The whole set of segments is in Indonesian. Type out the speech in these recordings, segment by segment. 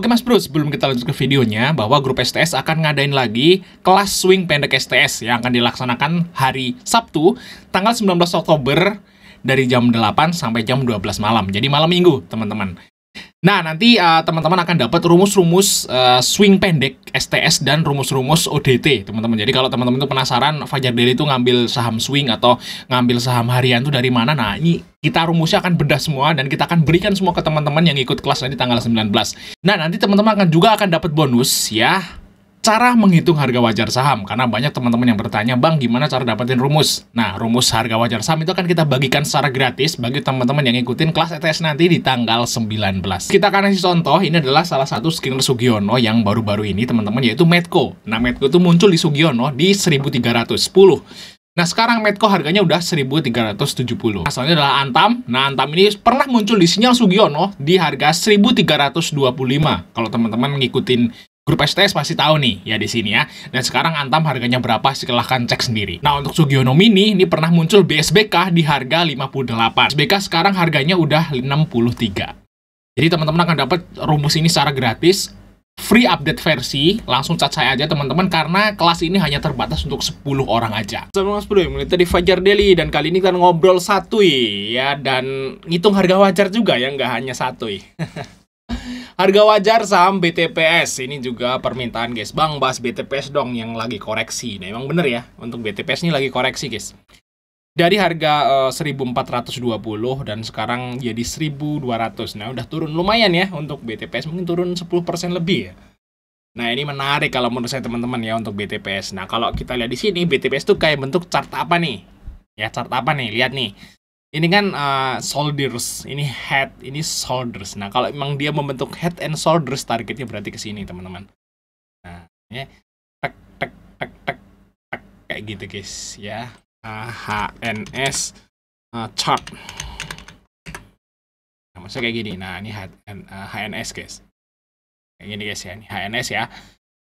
Oke Mas Bro, sebelum kita lanjut ke videonya, bahwa grup STS akan ngadain lagi kelas swing pendek STS yang akan dilaksanakan hari Sabtu, tanggal 19 Oktober dari jam 8 sampai jam 12 malam. Jadi malam minggu, teman-teman. Nah, nanti uh, teman-teman akan dapat rumus-rumus uh, swing pendek STS dan rumus-rumus ODT, teman-teman. Jadi kalau teman-teman itu penasaran Fajar Daily itu ngambil saham swing atau ngambil saham harian itu dari mana, nah ini kita rumusnya akan bedah semua dan kita akan berikan semua ke teman-teman yang ikut kelas nanti tanggal 19. Nah, nanti teman-teman akan juga akan dapat bonus ya cara menghitung harga wajar saham karena banyak teman-teman yang bertanya bang gimana cara dapetin rumus nah rumus harga wajar saham itu akan kita bagikan secara gratis bagi teman-teman yang ikutin kelas ETS nanti di tanggal 19 kita akan kasih contoh ini adalah salah satu skinner Sugiono yang baru-baru ini teman-teman yaitu Medco nah Medco itu muncul di Sugiono di 1310 Nah, sekarang Medco harganya udah 1370. Asalnya nah, adalah Antam. Nah, Antam ini pernah muncul di sinyal Sugiono di harga 1325. Kalau teman-teman ngikutin Grup STS pasti tahu nih ya di sini ya. Dan sekarang Antam harganya berapa silahkan cek sendiri. Nah untuk Sugiono Mini ini pernah muncul BSBK di harga 58. BSBK sekarang harganya udah 63. Jadi teman-teman akan dapat rumus ini secara gratis free update versi, langsung cat saya aja teman-teman karena kelas ini hanya terbatas untuk 10 orang aja. Selamat 10 menit tadi Fajar Deli dan kali ini kita ngobrol satu ya dan ngitung harga wajar juga ya nggak hanya satu ya. Harga wajar saham BTPS. Ini juga permintaan guys. Bang, bahas BTPS dong yang lagi koreksi. Nah, emang bener ya. Untuk BTPS ini lagi koreksi guys. Dari harga eh, uh, 1420 dan sekarang jadi 1200. Nah, udah turun lumayan ya untuk BTPS. Mungkin turun 10% lebih ya. Nah, ini menarik kalau menurut saya teman-teman ya untuk BTPS. Nah, kalau kita lihat di sini, BTPS tuh kayak bentuk chart apa nih? Ya, chart apa nih? Lihat nih ini kan uh, eh, shoulders, ini head, ini shoulders. Nah, kalau emang dia membentuk head and shoulders targetnya berarti ke sini, teman-teman. Nah, ya. Tek tek tek tek tek kayak gitu, guys, ya. HNS uh, chart. Nah, maksudnya kayak gini. Nah, ini head uh, eh, HNS, guys. Kayak gini, guys, ya. Ini HNS ya.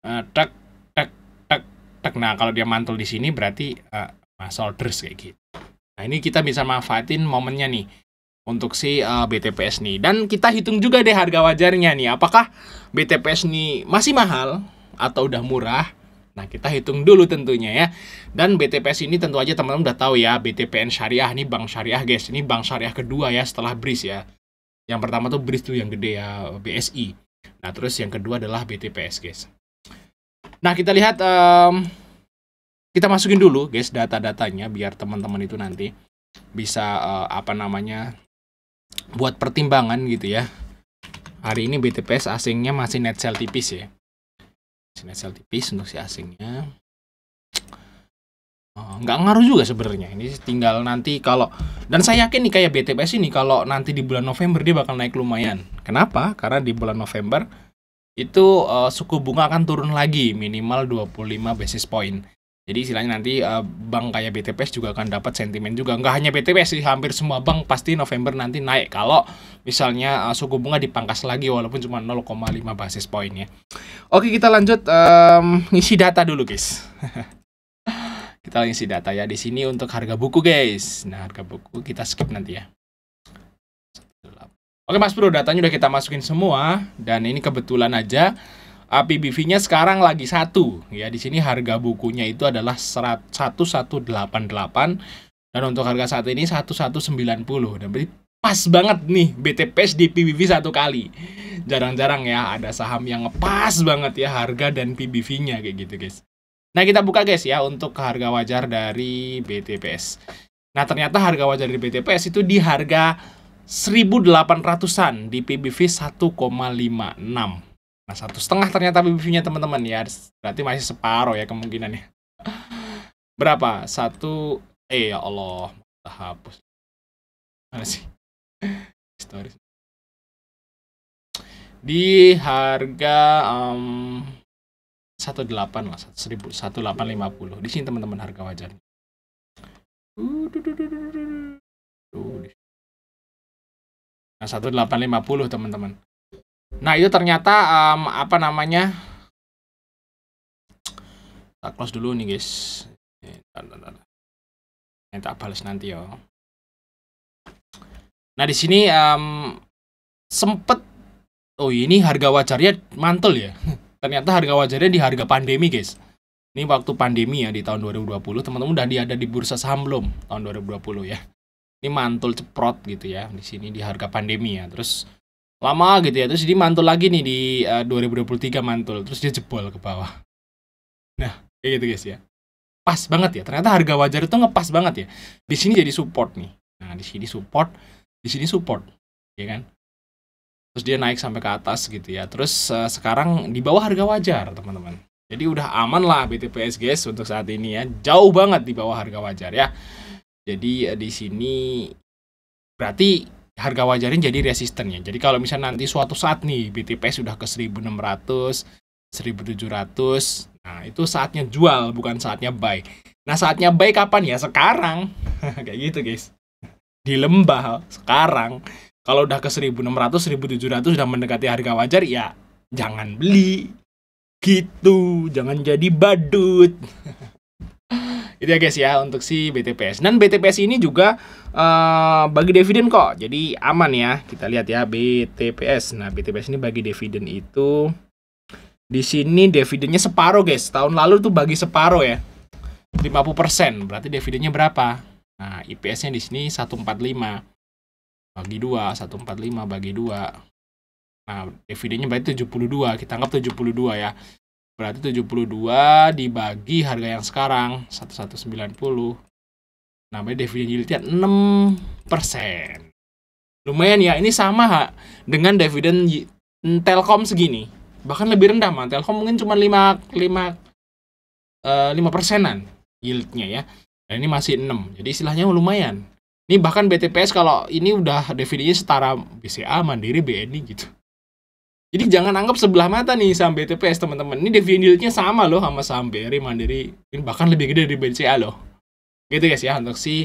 Uh, tek tek tek tek. Nah, kalau dia mantul di sini berarti uh, shoulders kayak gitu. Nah ini kita bisa manfaatin momennya nih untuk si uh, eh, BTPS nih. Dan kita hitung juga deh harga wajarnya nih. Apakah BTPS nih masih mahal atau udah murah? Nah, kita hitung dulu tentunya ya. Dan BTPS ini tentu aja teman-teman udah tahu ya, BTPN Syariah nih bank syariah guys. Ini bank syariah kedua ya setelah BRIS ya. Yang pertama tuh BRIS tuh yang gede ya, BSI. Nah, terus yang kedua adalah BTPS guys. Nah, kita lihat um, kita masukin dulu guys data-datanya biar teman-teman itu nanti bisa uh, apa namanya buat pertimbangan gitu ya hari ini BTPS asingnya masih net sell tipis ya masih net sell tipis untuk si asingnya eh, nggak ngaruh juga sebenarnya ini tinggal nanti kalau dan saya yakin nih kayak BTPS ini kalau nanti di bulan November dia bakal naik lumayan kenapa karena di bulan November itu uh, suku bunga akan turun lagi minimal 25 basis point jadi istilahnya nanti uh, bank kayak BTPS juga akan dapat sentimen juga. Nggak hanya BTPS sih, hampir semua bank pasti November nanti naik. Kalau misalnya uh, suku bunga dipangkas lagi walaupun cuma 0,5 basis poin ya. Oke kita lanjut um, ngisi data dulu guys. kita ngisi data ya di sini untuk harga buku guys. Nah harga buku kita skip nanti ya. Oke Mas Bro, datanya udah kita masukin semua. Dan ini kebetulan aja apbv nya sekarang lagi satu ya di sini harga bukunya itu adalah 1188 dan untuk harga saat ini 1190 dan berarti pas banget nih BTPS di PBV satu kali jarang-jarang ya ada saham yang ngepas banget ya harga dan PBV-nya kayak gitu guys Nah kita buka guys ya untuk harga wajar dari BTPS Nah ternyata harga wajar dari BTPS itu di harga 1800-an di PBV 1,56 Nah, satu setengah ternyata BBV-nya teman-teman ya. Berarti masih separoh ya kemungkinannya. Berapa? Satu... Eh, ya Allah. Hapus. Mana sih? Stories. Di harga... Um, 18 lah, 1850. Di sini teman-teman harga wajar. Nah, 1850 teman-teman. Nah, itu ternyata um, apa namanya? Kita close dulu nih, guys. Ini tak balas nanti ya. Nah, di sini um, sempet oh ini harga wajarnya mantul ya. Ternyata harga wajarnya di harga pandemi, guys. Ini waktu pandemi ya di tahun 2020, teman-teman udah ada di bursa saham belum tahun 2020 ya. Ini mantul ceprot gitu ya di sini di harga pandemi ya. Terus lama gitu ya terus dia mantul lagi nih di eh, uh, 2023 mantul terus dia jebol ke bawah nah kayak gitu guys ya pas banget ya ternyata harga wajar itu ngepas banget ya di sini jadi support nih nah di sini support di sini support ya kan terus dia naik sampai ke atas gitu ya terus uh, sekarang di bawah harga wajar teman-teman jadi udah aman lah BTPS guys untuk saat ini ya jauh banget di bawah harga wajar ya jadi uh, di sini berarti harga wajarin jadi resisten ya. Jadi kalau misalnya nanti suatu saat nih BTP sudah ke 1600, 1700, nah itu saatnya jual bukan saatnya buy. Nah, saatnya buy kapan ya? Sekarang. Kayak gitu, guys. Di lembah sekarang kalau udah ke 1600, 1700 sudah mendekati harga wajar ya jangan beli. Gitu, jangan jadi badut. Itu ya guys ya untuk si BTPS. Dan BTPS ini juga uh, bagi dividen kok. Jadi aman ya. Kita lihat ya BTPS. Nah, BTPS ini bagi dividen itu di sini dividennya separuh guys. Tahun lalu tuh bagi separuh ya. 50%. Berarti dividennya berapa? Nah, IPS-nya di sini 145. Bagi 2, 145 bagi 2. Nah, dividennya berarti 72. Kita anggap 72 ya. Berarti 72 dibagi harga yang sekarang 1190. Namanya dividen yield 6%. Lumayan ya, ini sama ha, dengan dividen Telkom segini. Bahkan lebih rendah mah. Telkom mungkin cuma 5 5 eh, lima persenan yieldnya ya. Dan nah, ini masih 6. Jadi istilahnya lumayan. Ini bahkan BTPS kalau ini udah dividennya setara BCA, Mandiri, BNI gitu. Jadi jangan anggap sebelah mata nih saham BTPS teman-teman. Ini dividend yieldnya sama loh sama saham BRI Mandiri, ini bahkan lebih gede dari BCA loh. Gitu guys ya untuk si uh,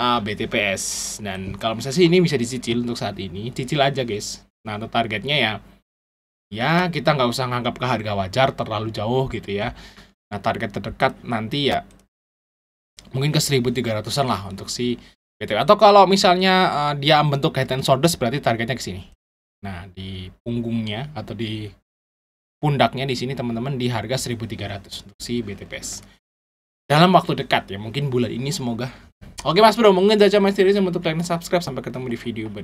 ah, BTPS. Dan kalau misalnya sih ini bisa dicicil untuk saat ini, cicil aja guys. Nah untuk targetnya ya, ya kita nggak usah nganggap ke harga wajar terlalu jauh gitu ya. Nah target terdekat nanti ya mungkin ke 1300-an lah untuk si BTPS. Atau kalau misalnya uh, dia membentuk head and shoulders berarti targetnya ke sini Nah, di punggungnya atau di pundaknya di sini teman-teman di harga 1.300 untuk si BTPS. Dalam waktu dekat ya, mungkin bulan ini semoga. Oke Mas Bro, mungkin saja aja Mas Tiris untuk like dan subscribe. Sampai ketemu di video berikutnya.